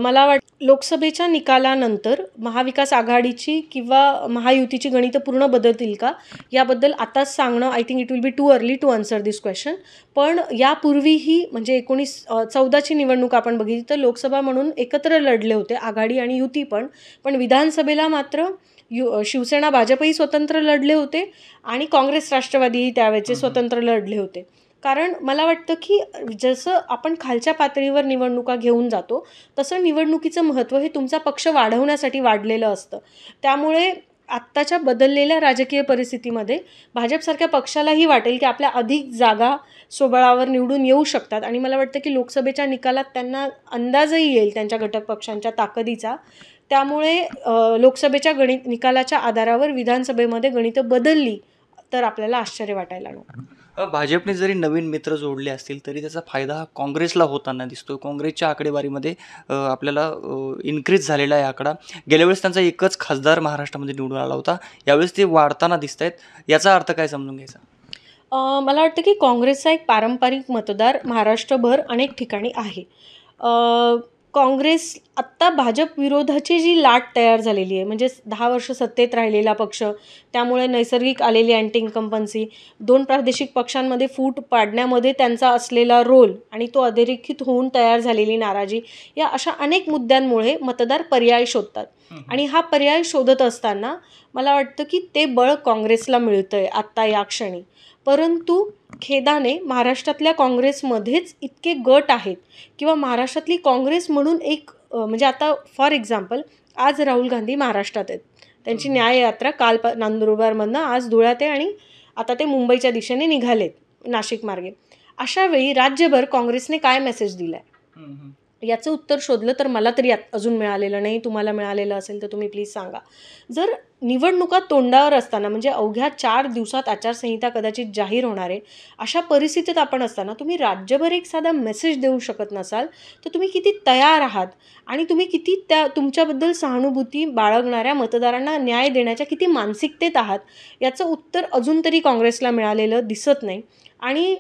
मला वाट लोकसभेच्या निकालानंतर महाविकास आघाडीची किंवा महायुतीची गणितं पूर्ण बदलतील का याबद्दल आताच सांगणं I think it will be too early to answer this question पण यापूर्वीही म्हणजे एकोणीस चौदाची निवडणूक आपण बघितली तर लोकसभा म्हणून एकत्र लढले होते आघाडी आणि युती पण पण विधानसभेला मात्र यु शिवसेना भाजपही स्वतंत्र लढले होते आणि काँग्रेस राष्ट्रवादीही त्यावेळेचे स्वतंत्र लढले होते कारण मला वाटतं की जसं आपण खालच्या पातळीवर निवडणुका घेऊन जातो तसं निवडणुकीचं महत्त्व हे तुमचा पक्ष वाढवण्यासाठी वाढलेलं असतं त्यामुळे आत्ताच्या बदललेल्या राजकीय परिस्थितीमध्ये भाजपसारख्या पक्षालाही वाटेल की आपल्या अधिक जागा सोबळावर निवडून येऊ शकतात आणि मला वाटतं की लोकसभेच्या निकालात त्यांना अंदाजही येईल त्यांच्या घटक पक्षांच्या ताकदीचा त्यामुळे लोकसभेच्या गणित निकालाच्या आधारावर विधानसभेमध्ये गणितं बदलली तर आपल्याला आश्चर्य वाटायला नको भाजपने जरी नवीन मित्र जोडले असतील तरी त्याचा फायदा हा काँग्रेसला होताना दिसतो काँग्रेसच्या आकडेवारीमध्ये आपल्याला इन्क्रीज झालेला आहे आकडा गेल्या वेळेस त्यांचा एकच खासदार महाराष्ट्रामध्ये निवडून आला होता यावेळेस ते वाढताना दिसत आहेत याचा अर्थ काय समजून घ्यायचा मला वाटतं की काँग्रेसचा एक पारंपरिक मतदार महाराष्ट्रभर अनेक ठिकाणी आहे काँग्रेस आत्ता भाजप विरोधाची जी लाट तयार झालेली आहे म्हणजे दहा वर्ष सत्तेत राहिलेला पक्ष त्यामुळे नैसर्गिक आलेली अँटी इन्कम्पन्सी दोन प्रादेशिक पक्षांमध्ये फूट पाडण्यामध्ये त्यांचा असलेला रोल आणि तो अधिरेखित होऊन तयार झालेली नाराजी या अशा अनेक मुद्द्यांमुळे मतदार पर्याय शोधतात आणि हा पर्याय शोधत असताना मला वाटतं की ते बळ काँग्रेसला मिळतं आहे आत्ता या क्षणी परंतु खेदाने महाराष्ट्रातल्या काँग्रेसमध्येच इतके गट आहेत किंवा महाराष्ट्रातली काँग्रेस म्हणून एक म्हणजे आता फॉर एक्झाम्पल आज राहुल गांधी महाराष्ट्रात आहेत त्यांची न्याययात्रा काल प आज धुळ्यात आहे आणि आता ते मुंबईच्या दिशेने निघालेत नाशिक मार्गे अशावेळी राज्यभर काँग्रेसने काय मेसेज दिला आहे याचं उत्तर शोधलं तर मला तरी अजून मिळालेलं नाही तुम्हाला मिळालेलं असेल तर तुम्ही प्लीज सांगा जर निवडणुका तोंडावर असताना म्हणजे अवघ्या चार दिवसात आचारसंहिता कदाचित जाहीर होणार आहे अशा परिस्थितीत आपण असताना तुम्ही राज्यभर एक साधा मेसेज देऊ शकत नसाल तर तुम्ही किती तयार आहात आणि तुम्ही किती त्या तुमच्याबद्दल सहानुभूती बाळगणाऱ्या मतदारांना न्याय देण्याच्या किती मानसिकतेत आहात याचं उत्तर अजून तरी काँग्रेसला मिळालेलं दिसत नाही आणि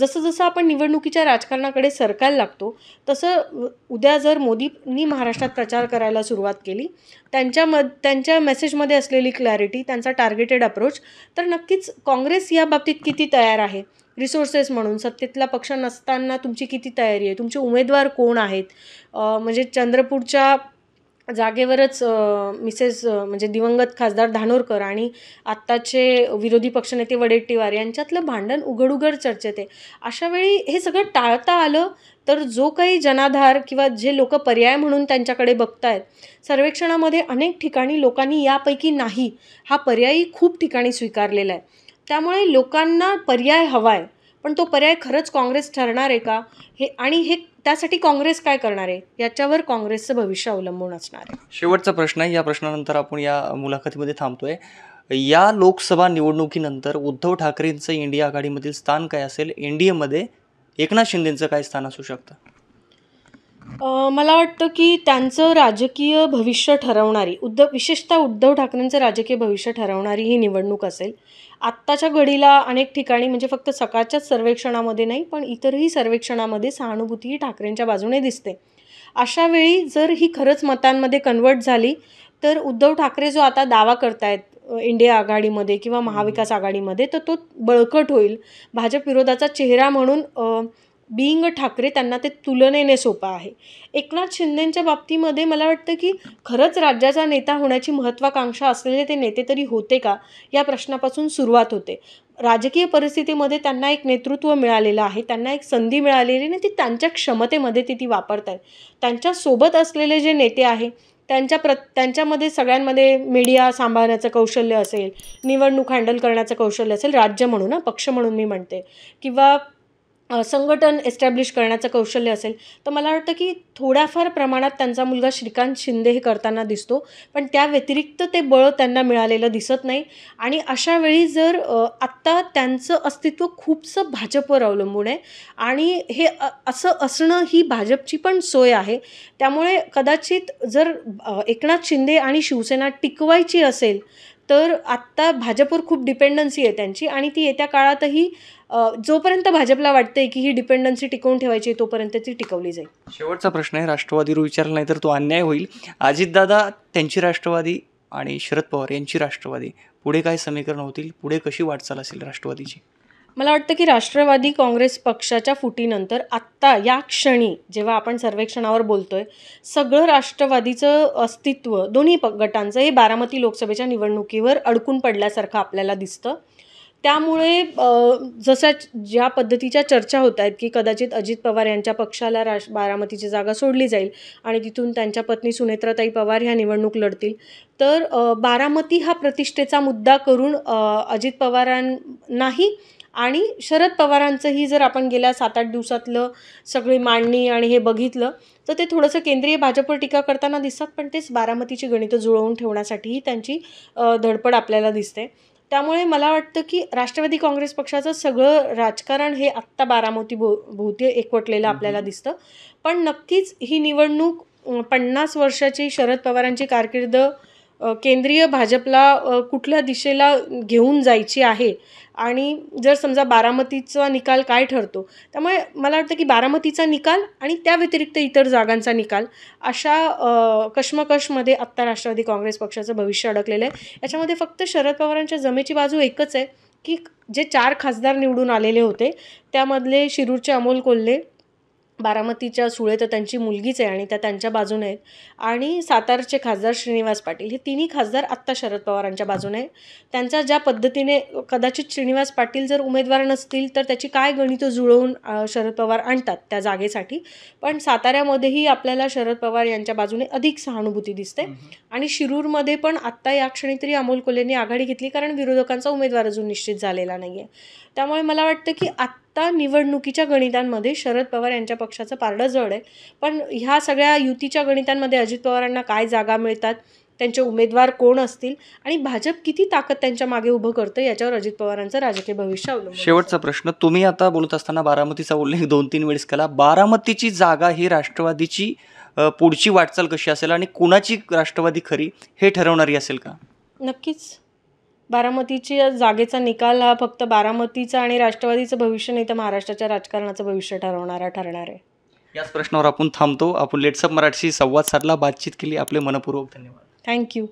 जसं जसं आपण निवडणुकीच्या राजकारणाकडे सरकायला लागतो तसं उद्या जर मोदींनी महाराष्ट्रात प्रचार करायला सुरुवात केली त्यांच्या म त्यांच्या मेसेजमध्ये असलेली क्लॅरिटी त्यांचा टार्गेटेड अप्रोच तर नक्कीच काँग्रेस या बाबतीत किती तयार आहे रिसोर्सेस म्हणून सत्तेतला पक्ष नसताना तुमची किती तयारी आहे तुमचे उमेदवार कोण आहेत म्हणजे चंद्रपूरच्या जागेवरच मिसेस म्हणजे दिवंगत खासदार धानोरकर आणि आत्ताचे विरोधी पक्षनेते वडेट्टीवार यांच्यातलं भांडण उघडउघड चर्चेत आहे अशावेळी हे सगळं टाळता आलं तर जो काही जनाधार किंवा जे लोक पर्याय म्हणून त्यांच्याकडे बघतायत सर्वेक्षणामध्ये अनेक ठिकाणी लोकांनी यापैकी नाही हा पर्यायी खूप ठिकाणी स्वीकारलेला आहे त्यामुळे लोकांना पर्याय हवा आहे पण तो पर्याय खरंच काँग्रेस ठरणार आहे का हे आणि हे त्यासाठी काँग्रेस काय करणार आहे याच्यावर काँग्रेसचं भविष्य अवलंबून असणार आहे शेवटचा प्रश्न आहे या प्रश्नानंतर आपण या मुलाखतीमध्ये थांबतोय या लोकसभा निवडणुकीनंतर उद्धव ठाकरेंचं इंडिया आघाडीमधील स्थान काय असेल एन डी एमध्ये एकनाथ शिंदेचं काय स्थान असू शकतं मला वाटतं की त्यांचं राजकीय भविष्य ठरवणारी उद्धव विशेषतः उद्धव ठाकरेंचं राजकीय भविष्य ठरवणारी ही निवडणूक असेल आत्ताच्या घडीला अनेक ठिकाणी म्हणजे फक्त सकाळच्याच सर्वेक्षणामध्ये नाही पण इतरही सर्वेक्षणामध्ये सहानुभूती ही ठाकरेंच्या बाजूने दिसते अशा वेळी जर ही खरंच मतांमध्ये कन्वर्ट झाली तर उद्धव ठाकरे जो आता दावा करतायत इंडिया आघाडीमध्ये किंवा महाविकास आघाडीमध्ये तर तो बळकट होईल भाजप विरोधाचा चेहरा म्हणून बिईंग ठाकरे त्यांना ते तुलनेने सोपं आहे एकनाथ शिंदेंच्या बाबतीमध्ये मला वाटतं की खरंच राज्याचा नेता होण्याची महत्त्वाकांक्षा असलेले ते नेते तरी होते का या प्रश्नापासून सुरुवात होते राजकीय परिस्थितीमध्ये त्यांना एक नेतृत्व मिळालेलं आहे त्यांना एक संधी मिळालेली नाही ती त्यांच्या क्षमतेमध्ये ती ती वापरत आहेत त्यांच्यासोबत असलेले जे नेते आहे त्यांच्या प्र त्यांच्यामध्ये सगळ्यांमध्ये मीडिया सांभाळण्याचं कौशल्य असेल निवडणूक हँडल करण्याचं कौशल्य असेल राज्य म्हणून पक्ष म्हणून मी म्हणते किंवा संघटन एस्टॅब्लिश करण्याचं कौशल्य असेल तर मला वाटतं की थोड्याफार प्रमाणात त्यांचा मुलगा श्रीकांत शिंदे हे करताना दिसतो पण त्या व्यतिरिक्त ते बळ त्यांना मिळालेलं दिसत नाही आणि अशावेळी जर आत्ता त्यांचं अस्तित्व खूपसं भाजपवर अवलंबून आहे आणि हे असं असणं ही भाजपची पण सोय आहे त्यामुळे कदाचित जर एकनाथ शिंदे आणि शिवसेना टिकवायची असेल तर आत्ता भाजपवर खूप डिपेंडन्सी आहे त्यांची आणि ती येत्या काळातही जोपर्यंत भाजपला वाटतंय की ही डिपेंडन्सी टिकवून ठेवायची तोपर्यंत ती टिकवली जाईल शेवटचा प्रश्न आहे राष्ट्रवादीवर विचारला नाही तर तो अन्याय होईल अजितदादा त्यांची राष्ट्रवादी आणि शरद पवार यांची राष्ट्रवादी पुढे काय समीकरण होतील पुढे कशी वाटचाल असेल राष्ट्रवादीची मला वाटतं की राष्ट्रवादी काँग्रेस पक्षाच्या फुटीनंतर आत्ता या क्षणी जेव्हा आपण सर्वेक्षणावर बोलतोय सगळं राष्ट्रवादीचं अस्तित्व दोन्ही प गटांचं हे बारामती लोकसभेच्या निवडणुकीवर अडकून पडल्यासारखं आपल्याला दिसतं त्यामुळे जशा ज्या पद्धतीच्या चर्चा होत आहेत की कदाचित अजित पवार यांच्या पक्षाला राश बारामतीची जागा सोडली जाईल आणि तिथून त्यांच्या पत्नी सुनेत्राताई पवार ह्या निवडणूक लढतील तर बारामती हा प्रतिष्ठेचा मुद्दा करून अजित पवारांनाही आणि शरद पवारांचंही जर आपण गेल्या सात आठ दिवसातलं सगळी मांडणी आणि हे बघितलं तर ते थोडंसं केंद्रीय भाजपवर टीका करताना दिसतात पण तेच बारामतीची गणितं जुळवून ठेवण्यासाठीही त्यांची धडपड आपल्याला दिसते त्यामुळे मला वाटतं की राष्ट्रवादी काँग्रेस पक्षाचं सगळं राजकारण हे आत्ता बारामती भो भोवती एकवटलेलं आपल्याला दिसतं पण नक्कीच ही निवडणूक पन्नास वर्षाची शरद पवारांची कारकीर्द केंद्रीय भाजपला कुठल्या दिशेला घेऊन जायची आहे आणि जर समजा बारामतीचा निकाल काय ठरतो त्यामुळे मला वाटतं की बारामतीचा निकाल आणि त्या व्यतिरिक्त इतर जागांचा निकाल अशा कश्मकशमध्ये आत्ता राष्ट्रवादी काँग्रेस पक्षाचं भविष्य अडकलेलं आहे याच्यामध्ये फक्त शरद पवारांच्या जमेची बाजू एकच आहे की जे चार खासदार निवडून आलेले होते त्यामधले शिरूरचे अमोल कोल्हे बारामतीच्या सुळे तर त्यांची मुलगीच आहे आणि त्या त्यांच्या बाजूने आहेत आणि सातारचे खासदार श्रीनिवास पाटील हे तिन्ही खासदार आत्ता शरद पवारांच्या बाजूने आहेत त्यांचा ज्या पद्धतीने कदाचित श्रीनिवास पाटील जर उमेदवार नसतील तर त्याची काय गणितं जुळवून शरद पवार आणतात त्या जागेसाठी पण साताऱ्यामध्येही आपल्याला शरद पवार यांच्या बाजूने अधिक सहानुभूती दिसते आणि शिरूरमध्ये पण आत्ता या क्षणी तरी अमोल कोल्हेंनी आघाडी घेतली कारण विरोधकांचा उमेदवार अजून निश्चित झालेला नाही आहे त्यामुळे मला वाटतं की आत्ता आत्ता निवडणुकीच्या गणितांमध्ये शरद पवार यांच्या पक्षाचं पारडं जड आहे पण ह्या सगळ्या युतीच्या गणितांमध्ये अजित पवारांना काय जागा मिळतात त्यांचे उमेदवार कोण असतील आणि भाजप किती ताकद त्यांच्या मागे उभं करतं याच्यावर अजित पवारांचं राजकीय भविष्य शेवटचा प्रश्न तुम्ही आता बोलत असताना बारामतीचा उल्लेख दोन तीन वेळेस केला बारामतीची जागा ही राष्ट्रवादीची पुढची वाटचाल कशी असेल आणि कुणाची राष्ट्रवादी खरी हे ठरवणारी असेल का नक्कीच बारामतीच्या जागेचा निकाल हा फक्त बारामतीचा आणि राष्ट्रवादीचं भविष्य नाही तर महाराष्ट्राच्या राजकारणाचं भविष्य ठरवणारा ठरणार आहे याच प्रश्नावर आपण थांबतो आपण लेट्सअप मराठीशी संवाद साधला बातचीत केली आपले मनपूर्वक धन्यवाद थँक्यू